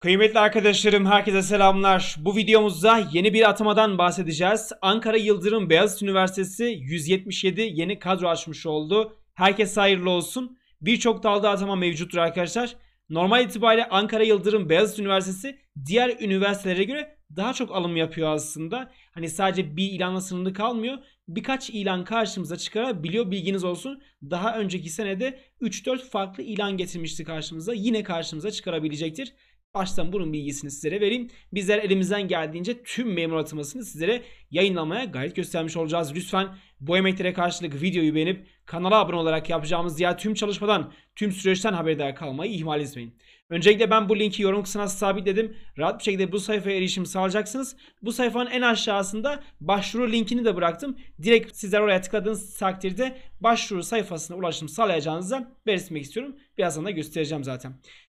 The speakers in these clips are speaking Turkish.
Kıymetli arkadaşlarım herkese selamlar. Bu videomuzda yeni bir atamadan bahsedeceğiz. Ankara Yıldırım Beyazıt Üniversitesi 177 yeni kadro açmış oldu. Herkes hayırlı olsun. Birçok dalda atama mevcuttur arkadaşlar. Normal itibariyle Ankara Yıldırım Beyazıt Üniversitesi diğer üniversitelere göre daha çok alım yapıyor aslında. Hani sadece bir ilanla sınırlı kalmıyor. Birkaç ilan karşımıza çıkarabiliyor bilginiz olsun. Daha önceki senede 3-4 farklı ilan getirmişti karşımıza. Yine karşımıza çıkarabilecektir. Baştan bunun bilgisini sizlere vereyim. Bizler elimizden geldiğince tüm memur atamasını sizlere yayınlamaya gayret göstermiş olacağız. Lütfen bu emeklere karşılık videoyu beğenip kanala abone olarak yapacağımız diğer tüm çalışmadan, tüm süreçten haberdar kalmayı ihmal etmeyin. Öncelikle ben bu linki yorum kısmına sabitledim. Rahat bir şekilde bu sayfaya erişim sağlayacaksınız. Bu sayfanın en aşağısında başvuru linkini de bıraktım. Direkt sizler oraya tıkladığınız takdirde başvuru sayfasına ulaşım sağlayacağınızı belirtmek istiyorum. Birazdan da göstereceğim zaten.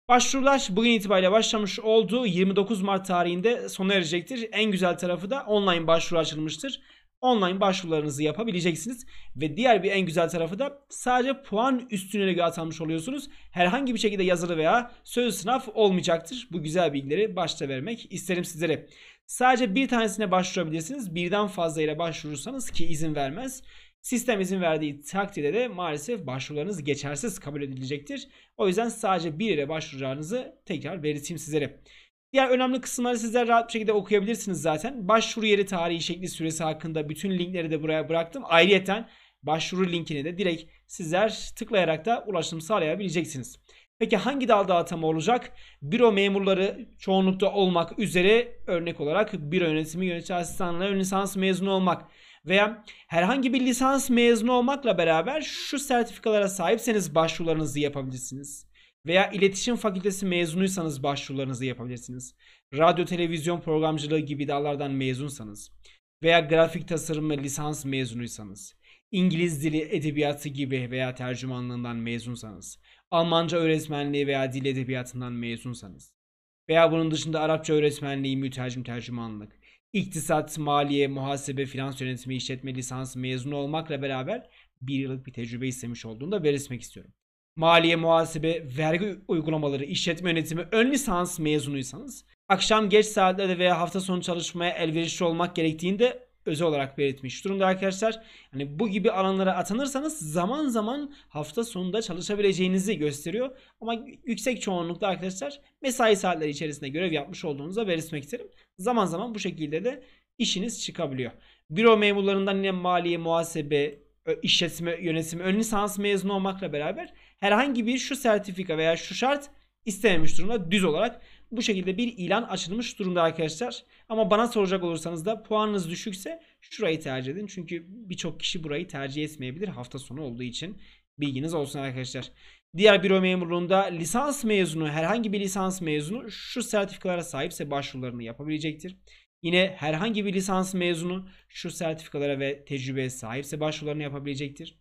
Başvurular bugün itibariyle başlamış oldu. 29 Mart tarihinde sona erecektir. En güzel tarafı da online başvuru açılmıştır. Online başvurularınızı yapabileceksiniz. Ve diğer bir en güzel tarafı da sadece puan üstüne göre atanmış oluyorsunuz. Herhangi bir şekilde yazılı veya sözlü sınav olmayacaktır. Bu güzel bilgileri başta vermek isterim sizlere. Sadece bir tanesine başvurabilirsiniz. Birden fazla yere başvurursanız ki izin vermez. Sistem izin verdiği takdirde de maalesef başvurularınız geçersiz kabul edilecektir. O yüzden sadece bir yere başvuracağınızı tekrar belirteyim sizlere. Diğer önemli kısımları sizler rahat bir şekilde okuyabilirsiniz zaten. Başvuru yeri tarihi, şekli, süresi hakkında bütün linkleri de buraya bıraktım. Ayrıyeten başvuru linkine de direkt sizler tıklayarak da ulaşım sağlayabileceksiniz. Peki hangi dalda atama olacak? Büro memurları çoğunlukta olmak üzere örnek olarak büro yönetimi yönetici asistanlığı lisans mezunu olmak veya herhangi bir lisans mezunu olmakla beraber şu sertifikalara sahipseniz başvurularınızı yapabilirsiniz. Veya iletişim fakültesi mezunuysanız başvurularınızı yapabilirsiniz. Radyo televizyon programcılığı gibi dallardan mezunsanız veya grafik tasarımı lisans mezunuysanız, İngiliz dili edebiyatı gibi veya tercümanlığından mezunsanız Almanca öğretmenliği veya dil edebiyatından mezunsanız veya bunun dışında Arapça öğretmenliği, mütercim tercümanlık, iktisat, maliye, muhasebe, finans yönetimi, işletme lisansı mezunu olmakla beraber bir yıllık bir tecrübe istemiş olduğunu da belirtmek istiyorum. Maliye, muhasebe, vergi uygulamaları, işletme yönetimi ön lisans mezunuysanız akşam geç saatlerde veya hafta sonu çalışmaya elverişli olmak gerektiğinde özel olarak belirtmiş durumda arkadaşlar. Yani bu gibi alanlara atanırsanız zaman zaman hafta sonunda çalışabileceğinizi gösteriyor. Ama yüksek çoğunlukta arkadaşlar mesai saatleri içerisinde görev yapmış olduğunuza belirtmek isterim. Zaman zaman bu şekilde de işiniz çıkabiliyor. Büro memurlarından yine maliye, muhasebe, işletme yönetimi, ön lisans mezunu olmakla beraber herhangi bir şu sertifika veya şu şart istememiş durumda düz olarak. Bu şekilde bir ilan açılmış durumda arkadaşlar. Ama bana soracak olursanız da puanınız düşükse şurayı tercih edin. Çünkü birçok kişi burayı tercih etmeyebilir hafta sonu olduğu için. Bilginiz olsun arkadaşlar. Diğer büro memurluğunda lisans mezunu, herhangi bir lisans mezunu şu sertifikalara sahipse başvurularını yapabilecektir. Yine herhangi bir lisans mezunu şu sertifikalara ve tecrübeye sahipse başvurularını yapabilecektir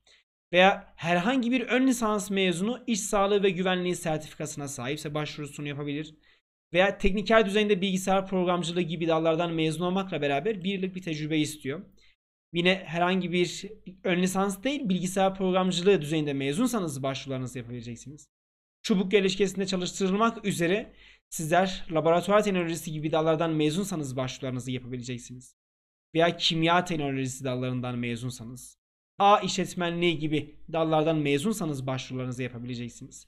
veya herhangi bir ön lisans mezunu iş sağlığı ve güvenliği sertifikasına sahipse başvurusunu yapabilir. Veya tekniker düzeyinde bilgisayar programcılığı gibi dallardan mezun olmakla beraber bir yıllık bir tecrübe istiyor. Yine herhangi bir ön lisans değil bilgisayar programcılığı düzeyinde mezunsanız başvurularınızı yapabileceksiniz. Çubuk gelişkesinde çalıştırılmak üzere sizler laboratuvar teknolojisi gibi dallardan mezunsanız başvurularınızı yapabileceksiniz. Veya kimya teknolojisi dallarından mezunsanız A işletmenliği gibi dallardan mezunsanız başvurularınızı yapabileceksiniz.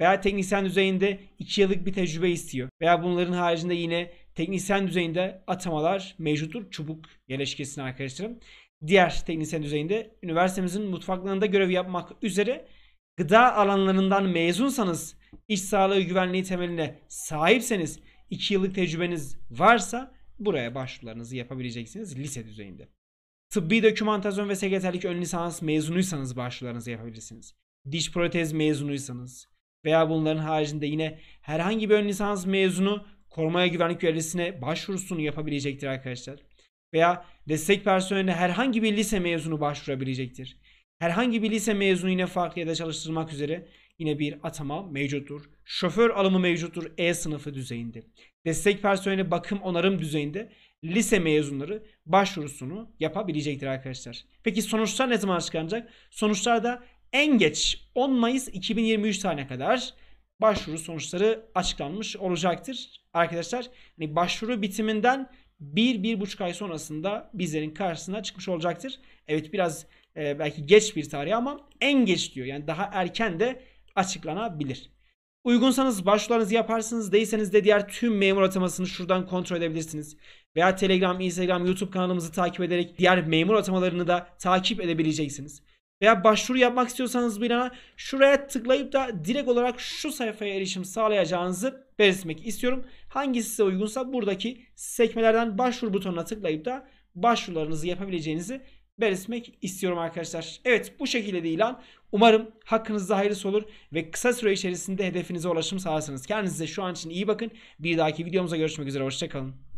Veya teknisyen düzeyinde 2 yıllık bir tecrübe istiyor. Veya bunların haricinde yine teknisyen düzeyinde atamalar mevcuttur. Çubuk yerleşkesine arkadaşlarım. Diğer teknisyen düzeyinde üniversitemizin mutfaklarında görev yapmak üzere gıda alanlarından mezunsanız, iş sağlığı güvenliği temeline sahipseniz, 2 yıllık tecrübeniz varsa buraya başvurularınızı yapabileceksiniz lise düzeyinde. Tıbbi dokümantasyon ve sekreterlik ön lisans mezunuysanız başvurularınızı yapabilirsiniz. Diş protez mezunuysanız veya bunların haricinde yine herhangi bir ön lisans mezunu korumaya güvenlik görevlisine başvurusunu yapabilecektir arkadaşlar. Veya destek personeline herhangi bir lise mezunu başvurabilecektir. Herhangi bir lise mezunu yine farklı ya da çalıştırmak üzere yine bir atama mevcuttur. Şoför alımı mevcuttur E sınıfı düzeyinde. Destek personeli bakım onarım düzeyinde lise mezunları başvurusunu yapabilecektir arkadaşlar. Peki sonuçlar ne zaman açıklanacak? Sonuçlar da en geç 10 Mayıs 2023 tane kadar başvuru sonuçları açıklanmış olacaktır. Arkadaşlar hani başvuru bitiminden 1 buçuk ay sonrasında bizlerin karşısına çıkmış olacaktır. Evet biraz e, belki geç bir tarih ama en geç diyor. Yani daha erken de açıklanabilir. Uygunsanız başvurularınızı yaparsınız. Değilseniz de diğer tüm memur atamasını şuradan kontrol edebilirsiniz. Veya Telegram, Instagram, YouTube kanalımızı takip ederek diğer memur atamalarını da takip edebileceksiniz. Veya başvuru yapmak istiyorsanız bir ana şuraya tıklayıp da direkt olarak şu sayfaya erişim sağlayacağınızı belirtmek istiyorum. Hangisi size uygunsa buradaki sekmelerden başvuru butonuna tıklayıp da başvurularınızı yapabileceğinizi belirtmek istiyorum arkadaşlar. Evet bu şekilde de ilan. Umarım hakkınızda hayırlısı olur ve kısa süre içerisinde hedefinize ulaşım sağlarsınız. Kendinize şu an için iyi bakın. Bir dahaki videomuza görüşmek üzere. Hoşçakalın.